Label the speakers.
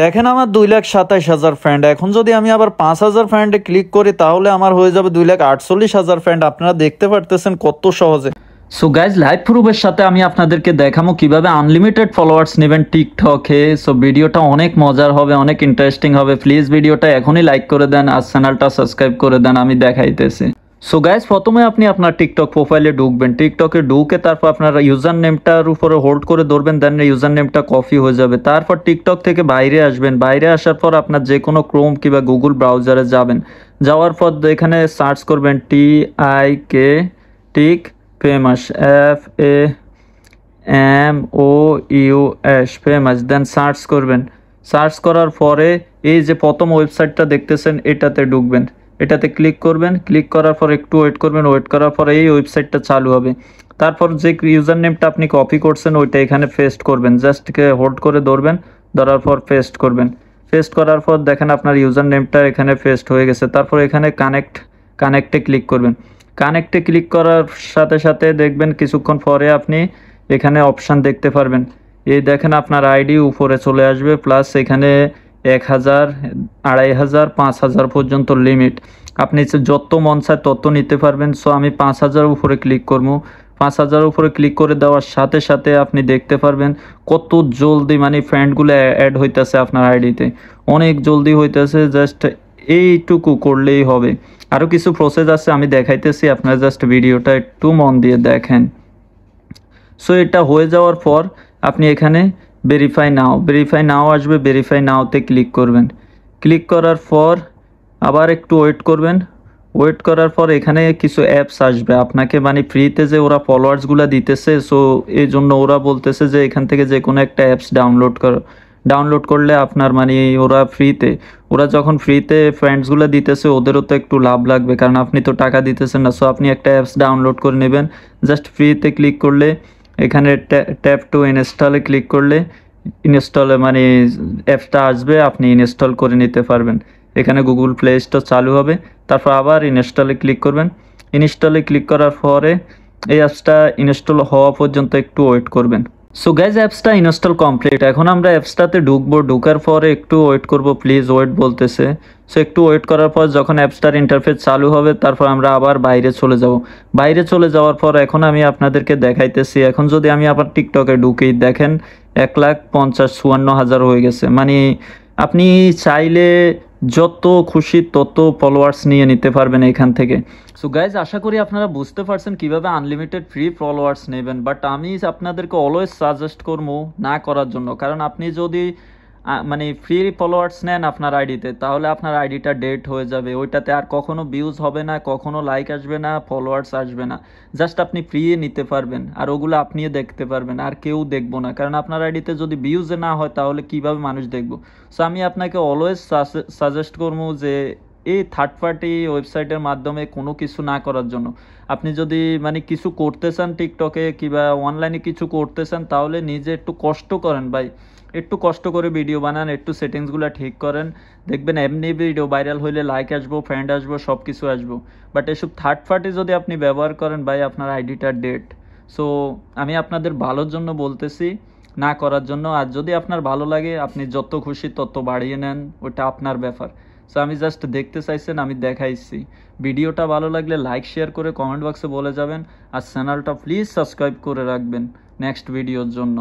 Speaker 1: দেখেন আমার দুই লাখ সাতাইশ হাজার ফ্রেন্ড এখন যদি আমি আবার পাঁচ হাজার ফ্রেন্ডে ক্লিক করি তাহলে আমার হয়ে যাবে দুই লাখ আটচল্লিশ হাজার ফ্রেন্ড আপনারা দেখতে পারতেছেন কত সহজে সো গাইজ লাইভ প্রুফের সাথে আমি আপনাদেরকে দেখাবো কিভাবে আনলিমিটেড ফলোয়ার্স নেবেন টিকটকে সো ভিডিওটা অনেক মজার হবে অনেক ইন্টারেস্টিং হবে প্লিজ ভিডিওটা এখনই লাইক করে দেন আর চ্যানেলটা সাবস্ক্রাইব করে দেন আমি দেখাইতেছি সো গাইজ প্রথমে আপনি আপনার টিকটক প্রোফাইলে ঢুকবেন টিকটকে ঢুকে তারপর আপনার ইউজার নেমটার উপরে হোল্ড করে ধরবেন দেন ইউজার নেমটা কপি হয়ে যাবে তারপর টিকটক থেকে বাইরে আসবেন বাইরে আসার পর আপনার যে কোনো ক্রোম কিংবা গুগল ব্রাউজারে যাবেন যাওয়ার পর এখানে সার্চ করবেন T I K tik famous F A M O U S famous then search করবেন সার্চ করার পরে এই যে প্রথম ওয়েবসাইটটা দেখতেছেন এটাতে ঢুকবেন এটাতে ক্লিক করবেন ক্লিক করার পর একটু ওয়েট করবেন ওয়েট করার পরে এই ওয়েবসাইটটা চালু হবে তারপর যে ইউজার নেমটা আপনি কপি করছেন ওইটা এখানে পেস্ট করবেন জাস্ট হোল্ড করে ধরবেন ধরার পর পেস্ট করবেন পেস্ট করার পর দেখেন আপনার ইউজার নেমটা এখানে পেস্ট হয়ে গেছে তারপর এখানে কানেক্ট কানেক্টে ক্লিক করবেন কানেক্টে ক্লিক করার সাথে সাথে দেখবেন কিছুক্ষণ পরে আপনি এখানে অপশান দেখতে পারবেন এই দেখেন আপনার আইডি উপরে চলে আসবে প্লাস এখানে এক হাজার আড়াই হাজার পাঁচ হাজার পর্যন্ত লিমিট আপনি যত মন চায় তত নিতে পারবেন সো আমি পাঁচ হাজার উপরে ক্লিক করবো পাঁচ হাজার উপরে ক্লিক করে দেওয়ার সাথে সাথে আপনি দেখতে পারবেন কত জলদি মানে ফ্রেন্ডগুলো অ্যাড হইতেছে আপনার আইডিতে অনেক জলদি হইতেছে জাস্ট এইটুকু করলেই হবে আরও কিছু প্রসেস আছে আমি দেখাইতেছি আপনার জাস্ট ভিডিওটা একটু মন দিয়ে দেখেন সো এটা হয়ে যাওয়ার পর আপনি এখানে ভেরিফাই নাও ভেরিফাই নাও আসবে ভেরিফাই নাওতে ক্লিক করবেন ক্লিক করার পর আবার একটু ওয়েট করবেন ওয়েট করার পর এখানে কিছু অ্যাপস আসবে আপনাকে মানে ফ্রিতে যে ওরা ফলোয়ার্সগুলো দিতেছে সো এই জন্য ওরা বলতেছে যে এখান থেকে যে কোনো একটা অ্যাপস ডাউনলোড কর ডাউনলোড করলে আপনার মানে ওরা ফ্রিতে ওরা যখন ফ্রিতে ফ্রেন্ডসগুলো দিতেছে ওদেরও তো একটু লাভ লাগবে কারণ আপনি তো টাকা দিতেছেন না সো আপনি একটা অ্যাপস ডাউনলোড করে নেবেন জাস্ট ফ্রিতে ক্লিক করলে এখানে ট্যাপ টু ইনস্টলে ক্লিক করলে ইনস্টলে মানে অ্যাপটা আসবে আপনি ইনস্টল করে নিতে পারবেন এখানে গুগল প্লে স্টোর চালু হবে তারপর আবার ইনস্টলে ক্লিক করবেন ইনস্টলে ক্লিক করার পরে এই অ্যাপসটা ইনস্টল হওয়া পর্যন্ত একটু ওয়েট করবেন সো গ্যাস অ্যাপসটা ইনস্টল কমপ্লিট এখন আমরা অ্যাপসটাতে ঢুকবো ঢুকার পরে একটু ওয়েট করব প্লিজ ওয়েট বলতেছে সো একটু ওয়েট করার পর যখন অ্যাপসটার ইন্টারফেস চালু হবে তারপর আমরা আবার বাইরে চলে যাব বাইরে চলে যাওয়ার পর এখন আমি আপনাদেরকে দেখাইতেছি এখন যদি আমি আবার টিকটকে ঢুকি দেখেন এক লাখ পঞ্চাশ চুয়ান্ন হাজার হয়ে গেছে মানে আপনি চাইলে যত খুশি তত ফলোয়ার্স নিয়ে নিতে পারবেন এখান থেকে সো গাইজ আশা করি আপনারা বুঝতে পারছেন কিভাবে আনলিমিটেড ফ্রি ফলোয়ার্স নেবেন বাট আমি আপনাদেরকে অলওয়েজ সাজেস্ট করবো না করার জন্য কারণ আপনি যদি মানে ফ্রি ফলোয়ার্স নেন আপনার আইডিতে তাহলে আপনার আইডিটা ডেট হয়ে যাবে ওইটাতে আর কখনো ভিউজ হবে না কখনো লাইক আসবে না ফলোয়ার্স আসবে না জাস্ট আপনি ফ্রি নিতে পারবেন আর ওগুলো আপনিও দেখতে পারবেন আর কেউ দেখবো না কারণ আপনার আইডিতে যদি ভিউজ না হয় তাহলে কিভাবে মানুষ দেখবো সো আমি আপনাকে অলওয়েজ সাজেস্ট করবো যে এই থার্ড পার্টি ওয়েবসাইটের মাধ্যমে কোনো কিছু না করার জন্য আপনি যদি মানে কিছু করতে চান টিকটকে কিংবা অনলাইনে কিছু করতে চান তাহলে নিজে একটু কষ্ট করেন ভাই একটু কষ্ট করে ভিডিও বানান একটু সেটিংসগুলো ঠিক করেন দেখবেন এমনি ভিডিও ভাইরাল হইলে লাইক আসবো ফ্রেন্ড আসবো সব কিছু আসবো বাট এসব থার্ড পার্টি যদি আপনি ব্যবহার করেন ভাই আপনার আইডিটার ডেট সো আমি আপনাদের ভালোর জন্য বলতেছি না করার জন্য আর যদি আপনার ভালো লাগে আপনি যত খুশি তত বাড়িয়ে নেন ওটা আপনার ব্যাপার সো আমি জাস্ট দেখতে চাইছেন আমি দেখাইছি ভিডিওটা ভালো লাগলে লাইক শেয়ার করে কমেন্ট বক্সে বলে যাবেন আর চ্যানেলটা প্লিজ সাবস্ক্রাইব করে রাখবেন নেক্সট ভিডিওর জন্য